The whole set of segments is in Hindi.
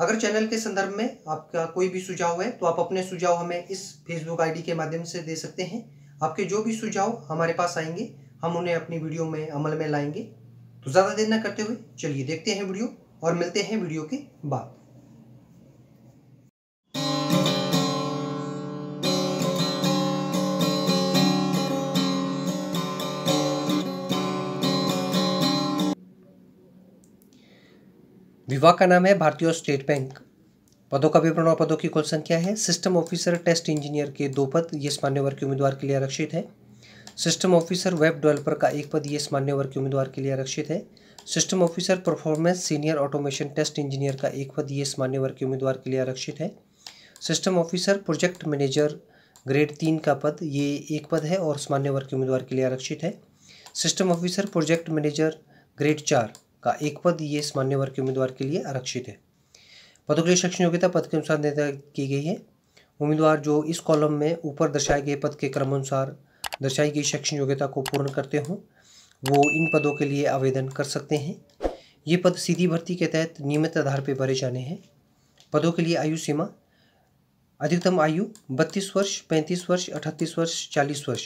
अगर चैनल के संदर्भ में आपका कोई भी सुझाव है तो आप अपने सुझाव हमें इस फेसबुक आईडी के माध्यम से दे सकते हैं आपके जो भी सुझाव हमारे पास आएंगे हम उन्हें अपनी वीडियो में अमल में लाएंगे तो ज़्यादा देर ना करते हुए चलिए देखते हैं वीडियो और मिलते हैं वीडियो के बाद विभाग का नाम है भारतीय स्टेट बैंक पदों का विवरण और पदों की कुल संख्या है सिस्टम ऑफिसर टेस्ट इंजीनियर के दो पद ये सामान्य वर्ग के उम्मीदवार के लिए आरक्षित है सिस्टम ऑफिसर वेब डेवलपर का एक पद ये सामान्य वर्ग के उम्मीदवार के लिए आरक्षित है system officer performance senior automation test engineer का एक पद ये सामान्य वर्ग के उम्मीदवार के लिए आरक्षित है system officer project manager grade तीन का पद ये एक पद है और सामान्य वर्ग के उम्मीदवार के लिए आरक्षित है system officer project manager grade चार का एक पद ये सामान्य वर्ग के उम्मीदवार के लिए आरक्षित है पदों के लिए शैक्षण योग्यता पद के अनुसार निर्धारित की गई है उम्मीदवार जो इस कॉलम में ऊपर दर्शाए गए पद के क्रमानुसार दर्शाई गई शैक्षण योग्यता को पूर्ण करते हों वो इन पदों के लिए आवेदन कर सकते हैं ये पद सीधी भर्ती के तहत नियमित आधार पर भरे जाने हैं पदों के लिए आयु सीमा अधिकतम आयु बत्तीस वर्ष पैंतीस वर्ष अठतीस वर्ष चालीस वर्ष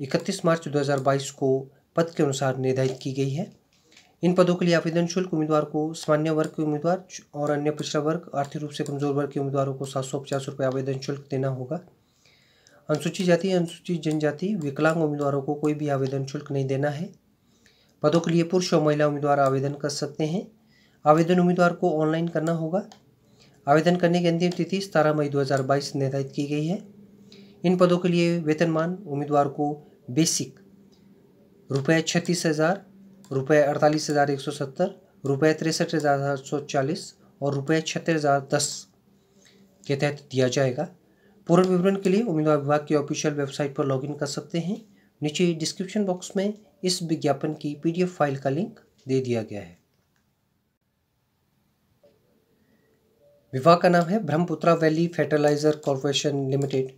इकतीस मार्च 2022 को पद के अनुसार निर्धारित की गई है इन पदों के लिए आवेदन शुल्क उम्मीदवार को सामान्य वर्ग के उम्मीदवार और अन्य पिछड़ा वर्ग आर्थिक रूप से कमजोर वर्ग के उम्मीदवारों को सात सौ पचास रुपये आवेदन शुल्क देना होगा अनुसूचित जाति अनुसूचित जनजाति विकलांग उम्मीदवारों को कोई भी आवेदन शुल्क नहीं देना है पदों के लिए पुरुष और महिला उम्मीदवार आवेदन कर सकते हैं आवेदन उम्मीदवार को ऑनलाइन करना होगा आवेदन करने की अंतिम तिथि सतारह मई 2022 निर्धारित की गई है इन पदों के लिए वेतनमान उम्मीदवार को बेसिक रुपये छत्तीस हज़ार रुपये अड़तालीस हज़ार एक सौ सत्तर रुपये तिरसठ हज़ार सात सौ चालीस और रुपये छहत्तर हज़ार दस के तहत दिया जाएगा पूर्ण विवरण के लिए उम्मीदवार विभाग की ऑफिशियल वेबसाइट पर लॉगिन कर सकते हैं नीचे डिस्क्रिप्शन बॉक्स में इस विज्ञापन की पीडीएफ फाइल का लिंक दे दिया गया है विभाग का नाम है Brahmaputra Valley Fertilizer Corporation Limited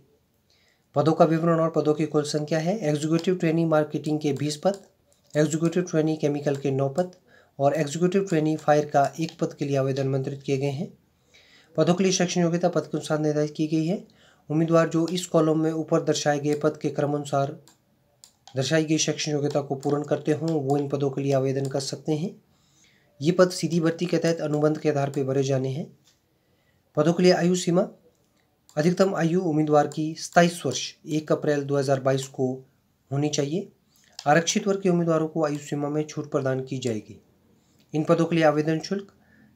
पदों का विवरण और पदों की कुल संख्या है एग्जीक्यूटिव ट्रेनिंग मार्केटिंग के बीस पद एग्जीक्यूटिव ट्रेनी केमिकल के नौ पद और एग्जीक्यूटिव ट्रेनी फायर का एक पद के लिए आवेदन मंत्रित किए गए हैं पदों के लिए शैक्षण योग्यता पद के अनुसार निर्धारित की गई है उम्मीदवार जो इस कॉलम में ऊपर दर्शाए गए पद के क्रमानुसार दर्शाई गई शैक्षण योग्यता को पूर्ण करते हों वो इन पदों के लिए आवेदन कर सकते हैं ये पद सीधी भर्ती के तहत अनुबंध के आधार पर भरे जाने हैं पदों के लिए आयु सीमा अधिकतम आयु उम्मीदवार की सताईस वर्ष एक अप्रैल 2022 को होनी चाहिए आरक्षित वर्ग के उम्मीदवारों को आयु सीमा में छूट प्रदान की जाएगी इन पदों के लिए आवेदन शुल्क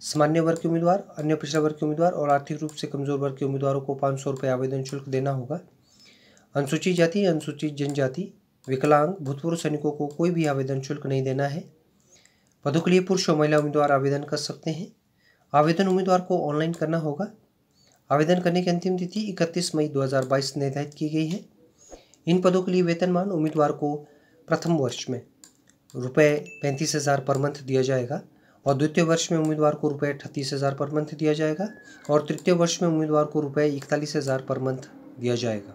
सामान्य वर्ग के उम्मीदवार अन्य पिछड़ा वर्ग के उम्मीदवार और आर्थिक रूप से कमजोर वर्ग के उम्मीदवारों को पाँच सौ आवेदन शुल्क देना होगा अनुसूचित जाति अनुसूचित जनजाति विकलांग भूतपूर्व सैनिकों को कोई भी आवेदन शुल्क नहीं देना है पदों के लिए पुरुष और महिला उम्मीदवार आवेदन कर सकते हैं आवेदन उम्मीदवार को ऑनलाइन करना होगा आवेदन करने की अंतिम तिथि 31 मई 2022 निर्धारित की गई है इन पदों के लिए वेतनमान उम्मीदवार को प्रथम वर्ष में रुपये पैंतीस हज़ार पर मंथ दिया जाएगा और द्वितीय वर्ष में उम्मीदवार को रुपये अठतीस हज़ार पर मंथ दिया जाएगा और तृतीय वर्ष में उम्मीदवार को रुपये इकतालीस हज़ार पर मंथ दिया जाएगा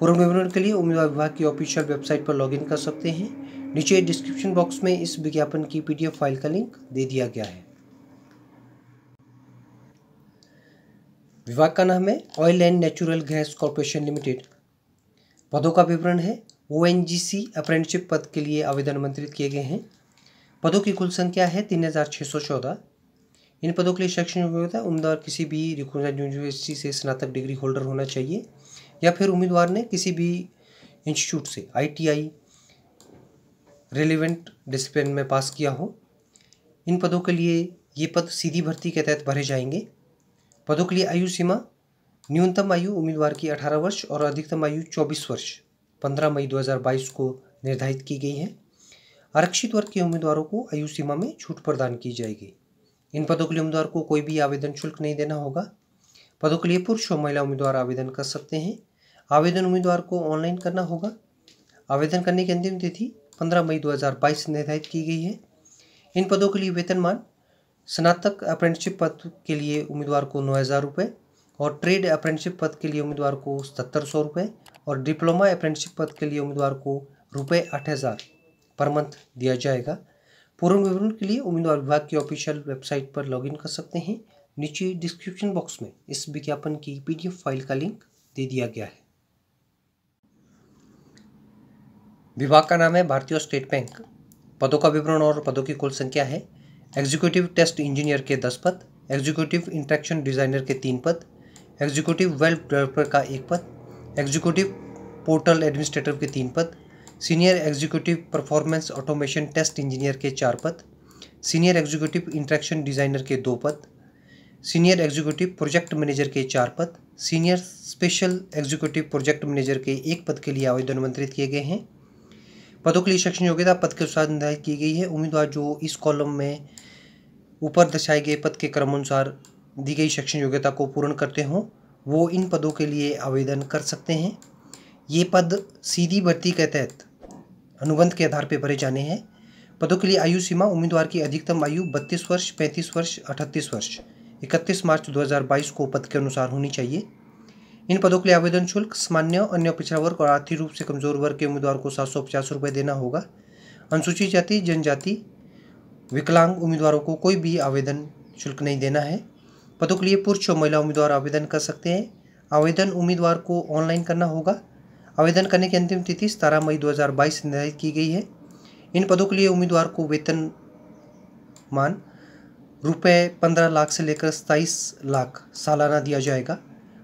पूर्ण विवरण के लिए उम्मीदवार विभाग की ऑफिशियल वेबसाइट पर लॉगिन कर सकते हैं नीचे डिस्क्रिप्शन बॉक्स में इस विज्ञापन की पी फाइल का लिंक दे दिया गया है विभाग का नाम है Oil and Natural Gas Corporation Limited पदों का विवरण है ओ एन जी सी अप्रेंटिसशिप पद के लिए आवेदन आमंत्रित किए गए हैं पदों की कुल संख्या है तीन हज़ार छः सौ चौदह इन पदों के लिए शैक्षणिक योग्यता उम्मीदवार किसी भी रिकॉर्ड यूनिवर्सिटी से स्नातक डिग्री होल्डर होना चाहिए या फिर उम्मीदवार ने किसी भी इंस्टीट्यूट से आईटीआई रेलिवेंट डिसिप्लिन में पास किया हो इन पदों के लिए ये पद सीधी भर्ती के तहत भरे जाएंगे पदों के लिए आयु सीमा न्यूनतम आयु उम्मीदवार की अठारह वर्ष और अधिकतम आयु चौबीस वर्ष पंद्रह मई दो हज़ार बाईस को निर्धारित की गई है आरक्षित वर्ग के उम्मीदवारों को आयु सीमा में छूट प्रदान की जाएगी इन पदों के लिए उम्मीदवार को कोई भी आवेदन शुल्क नहीं देना होगा पदों के लिए पुरुष और महिला उम्मीदवार आवेदन कर सकते हैं आवेदन उम्मीदवार को ऑनलाइन करना होगा आवेदन करने की अंतिम तिथि 15 मई 2022 निर्धारित की गई है इन पदों के लिए वेतनमान स्नातक अप्रेंटिसशिप पद के लिए उम्मीदवार को नौ हज़ार रुपये और ट्रेड अप्रेंटिसिप पद के लिए उम्मीदवार को सत्तर सौ रुपये और डिप्लोमा अप्रेंटिसिप पद के लिए उम्मीदवार को रुपये आठ हज़ार पर मंथ दिया जाएगा पूर्ण विवरण के लिए उम्मीदवार विभाग की ऑफिशियल वेबसाइट पर लॉगिन कर सकते हैं नीचे डिस्क्रिप्शन बॉक्स में इस विज्ञापन की पी फाइल का लिंक दे दिया गया है विभाग का नाम है भारतीय स्टेट बैंक पदों का विवरण और पदों की कुल संख्या है एग्जीक्यूटिव टेस्ट इंजीनियर के दस पद एग्जीक्यूटिव इंट्रैक्शन डिज़ाइनर के तीन पद एग्जीक्यूटिव वेल्थ डेवलपर का एक पद एग्जीक्यूटिव पोर्टल एडमिनिस्ट्रेटर के तीन पद senior executive performance automation test engineer के चार पद सीनियर एग्जीक्यूटिव इंट्रैक्शन डिज़ाइनर के दो पद सीनियर एग्जीक्यूटिव प्रोजेक्ट मैनेजर के चार पद senior special executive project manager के एक पद के लिए आवेदन आमंत्रित किए गए हैं पदों के लिए शैक्षणिक योग्यता पद के अनुसार निर्धारित की गई है उम्मीदवार जो इस कॉलम में ऊपर दर्शाए गए पद के क्रमानुसार दी गई शैक्षणिक योग्यता को पूर्ण करते हों वो इन पदों के लिए आवेदन कर सकते हैं ये पद सीधी भर्ती के तहत अनुबंध के आधार पर भरे जाने हैं पदों के लिए आयु सीमा उम्मीदवार की अधिकतम आयु 32 वर्ष 35 वर्ष 38 वर्ष 31 मार्च 2022 को पद के अनुसार होनी चाहिए इन पदों के लिए आवेदन शुल्क सामान्य अन्य पिछड़ा वर्ग और आर्थिक रूप से कमजोर वर्ग के उम्मीदवार को सात सौ पचास रुपये देना होगा अनुसूचित जाति जनजाति विकलांग उम्मीदवारों को कोई भी आवेदन शुल्क नहीं देना है पदों के लिए पुरुष और महिला उम्मीदवार आवेदन कर सकते हैं आवेदन उम्मीदवार को ऑनलाइन करना होगा आवेदन करने की अंतिम तिथि सतारह मई 2022 निर्धारित की गई है इन पदों के लिए उम्मीदवार को वेतन मान रुपये पंद्रह लाख से लेकर सताईस लाख सालाना दिया जाएगा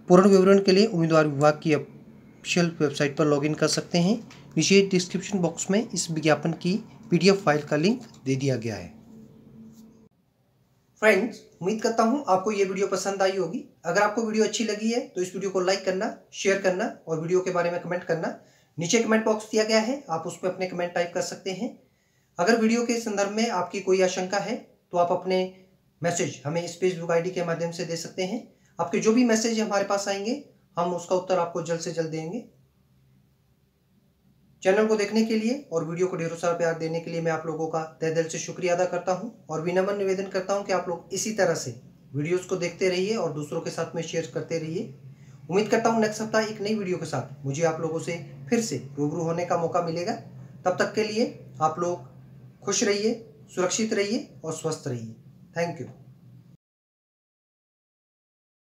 पूर्ण विवरण के लिए उम्मीदवार विभाग की ऑफिशियल वेबसाइट पर लॉगिन कर सकते हैं नीचे डिस्क्रिप्शन बॉक्स में इस विज्ञापन की पीडीएफ फाइल का लिंक दे दिया गया है फ्रेंड्स उम्मीद करता हूँ आपको ये वीडियो पसंद आई होगी अगर आपको वीडियो अच्छी लगी है तो इस वीडियो को लाइक करना शेयर करना और वीडियो के बारे में कमेंट करना नीचे कमेंट बॉक्स दिया गया है आप उस पर अपने कमेंट टाइप कर सकते हैं अगर वीडियो के संदर्भ में आपकी कोई आशंका है तो आप अपने मैसेज हमें इस फेसबुक आई के माध्यम से दे सकते हैं आपके जो भी मैसेज हमारे पास आएंगे हम उसका उत्तर आपको जल्द से जल्द देंगे चैनल को देखने के लिए और वीडियो को ढेरों सारा प्यार देने के लिए मैं आप लोगों का तह दिल से शुक्रिया अदा करता हूँ और विनम्र निवेदन करता हूँ कि आप लोग इसी तरह से वीडियोज़ को देखते रहिए और दूसरों के साथ में शेयर करते रहिए उम्मीद करता हूँ नेक्स्ट सप्ताह एक नई वीडियो के साथ मुझे आप लोगों से फिर से रूबरू होने का मौका मिलेगा तब तक के लिए आप लोग खुश रहिए सुरक्षित रहिए और स्वस्थ रहिए थैंक यू